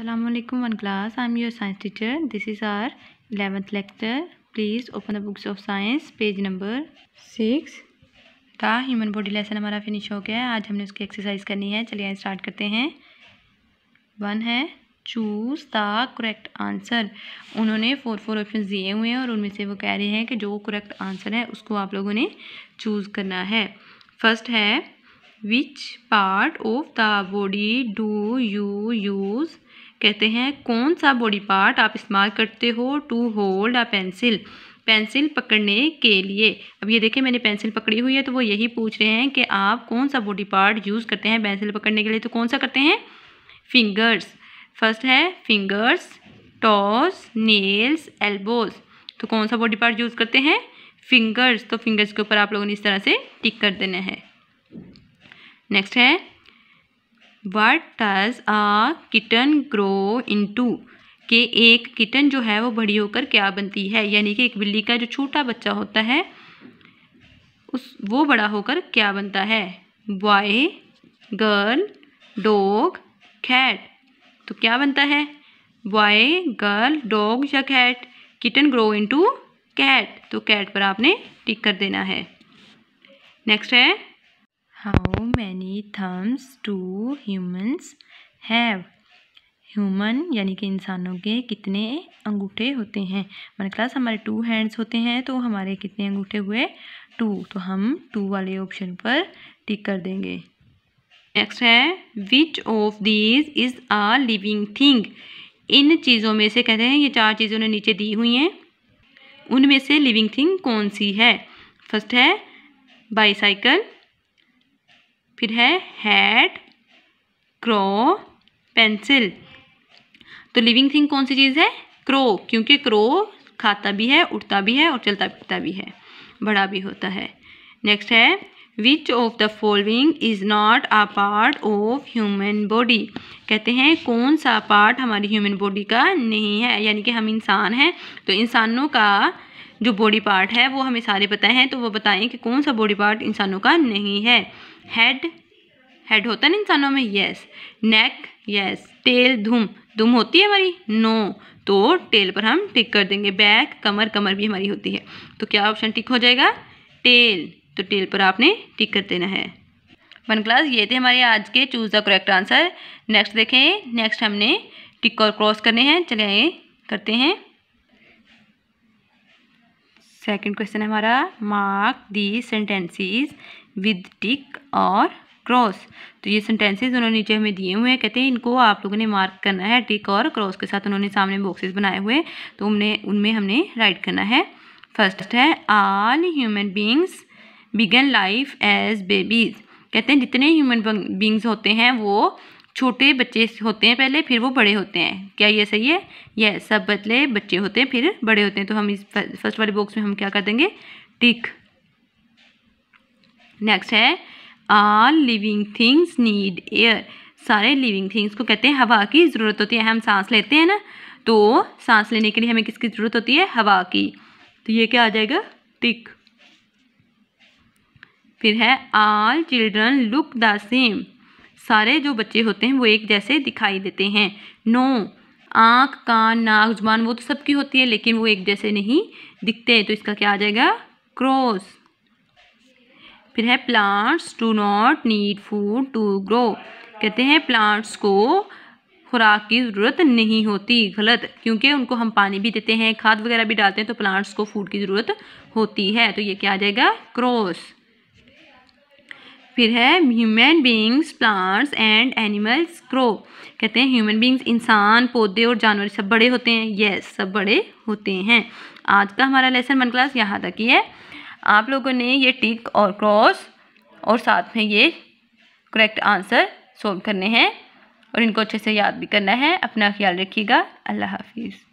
Assalamualaikum one class I am your science teacher this is our 11th lecture please open the books of science page number 6 था human body lesson हमारा finish हो गया है आज हमने उसकी exercise करनी है चलिए स्टार्ट करते हैं वन है चूज द करेक्ट आंसर उन्होंने फोर फोर ऑप्शन दिए हुए हैं और उनमें से वो कह रहे हैं कि जो करेक्ट आंसर है उसको आप लोगों ने चूज़ करना है फर्स्ट है which part of the body do you use कहते हैं कौन सा बॉडी पार्ट आप इस्तेमाल करते हो to hold a pencil pencil पकड़ने के लिए अब ये देखिए मैंने पेंसिल पकड़ी हुई है तो वो यही पूछ रहे हैं कि आप कौन सा बॉडी पार्ट यूज़ करते हैं पेंसिल पकड़ने के लिए तो कौन सा करते हैं फिंगर्स फर्स्ट है फिंगर्स टॉस नेल्स एल्बोज तो कौन सा बॉडी पार्ट यूज़ करते हैं फिंगर्स तो फिंगर्स के ऊपर आप लोगों ने इस तरह से टिक कर देना है नेक्स्ट है what does a kitten grow into के एक किटन जो है वो बड़ी होकर क्या बनती है यानी कि एक बिल्ली का जो छोटा बच्चा होता है उस वो बड़ा होकर क्या बनता है बॉय गर्ल डॉग खैट तो क्या बनता है बॉय गर्ल डॉग या cat kitten grow into cat तो कैट पर आपने टिक कर देना है नेक्स्ट है how many thumbs do humans have human यानी कि इंसानों के कितने अंगूठे होते हैं मन क्लास हमारे टू हैंड्स होते हैं तो हमारे कितने अंगूठे हुए टू तो हम टू वाले ऑप्शन पर टिक कर देंगे नेक्स्ट है which of these is a living thing इन चीज़ों में से कहते हैं ये चार चीज़ों ने नीचे दी हुई हैं उनमें से लिविंग थिंग कौन सी है फर्स्ट है बाईसाइकिल फिर है हैड क्रो पेंसिल तो लिविंग थिंग कौन सी चीज़ है क्रो क्योंकि क्रो खाता भी है उठता भी है और चलता फिरता भी है बड़ा भी होता है नेक्स्ट है which of the following is not a part of human body कहते हैं कौन सा पार्ट हमारी ह्यूमन बॉडी का नहीं है यानी कि हम इंसान हैं तो इंसानों का जो बॉडी पार्ट है वो हमें सारे पता हैं तो वो बताएं कि कौन सा बॉडी पार्ट इंसानों का नहीं है हेड हेड होता है ना इंसानों में यस नेक यस टेल धुम धूम होती है हमारी नो तो टेल पर हम टिक कर देंगे बैक कमर कमर भी हमारी होती है तो क्या ऑप्शन टिक हो जाएगा टेल तो टेल पर आपने टिक कर देना है वन क्लास ये थे हमारे आज के choose the correct answer next देखें नेक्स्ट हमने टिक और क्रॉस करने हैं चले करते हैं सेकंड क्वेश्चन है हमारा mark the sentences with tick और क्रॉस तो ये सेंटेंसेस उन्होंने नीचे हमें दिए हुए हैं कहते हैं इनको आप लोगों ने मार्क करना है टिक और क्रॉस के साथ उन्होंने सामने बॉक्सेस बनाए हुए तो हमने उनमें हमने राइट करना है फर्स्ट है all human beings began life as babies कहते हैं जितने ह्यूमन बींग्स होते हैं वो छोटे बच्चे होते हैं पहले फिर वो बड़े होते हैं क्या ये सही है ये सब बदले बच्चे होते हैं फिर बड़े होते हैं तो हम इस फर्स्ट वाले बॉक्स में हम क्या कर देंगे टिक नेक्स्ट है all living things need air सारे लिविंग थिंग्स को कहते हैं हवा की ज़रूरत होती है हम सांस लेते हैं ना तो सांस लेने के लिए हमें किसकी ज़रूरत होती है हवा की तो ये क्या आ जाएगा टिक फिर है all children look the same सारे जो बच्चे होते हैं वो एक जैसे दिखाई देते हैं नो आँख कान नाक जुबान वो तो सबकी होती है लेकिन वो एक जैसे नहीं दिखते तो इसका क्या आ जाएगा क्रोस फिर है plants do not need food to grow कहते हैं प्लांट्स को खुराक की ज़रूरत नहीं होती गलत क्योंकि उनको हम पानी भी देते हैं खाद वगैरह भी डालते हैं तो प्लांट्स को फूड की ज़रूरत होती है तो ये क्या आ जाएगा क्रॉस फिर है human beings plants and animals grow कहते हैं ह्यूमन बींग्स इंसान पौधे और जानवर सब बड़े होते हैं यस सब बड़े होते हैं आज का हमारा लेसन वन क्लास यहाँ तक ही है आप लोगों ने ये टिक और क्रॉस और साथ में ये करेक्ट आंसर सोल्व करने हैं और इनको अच्छे से याद भी करना है अपना ख्याल रखिएगा अल्लाह हाफिज़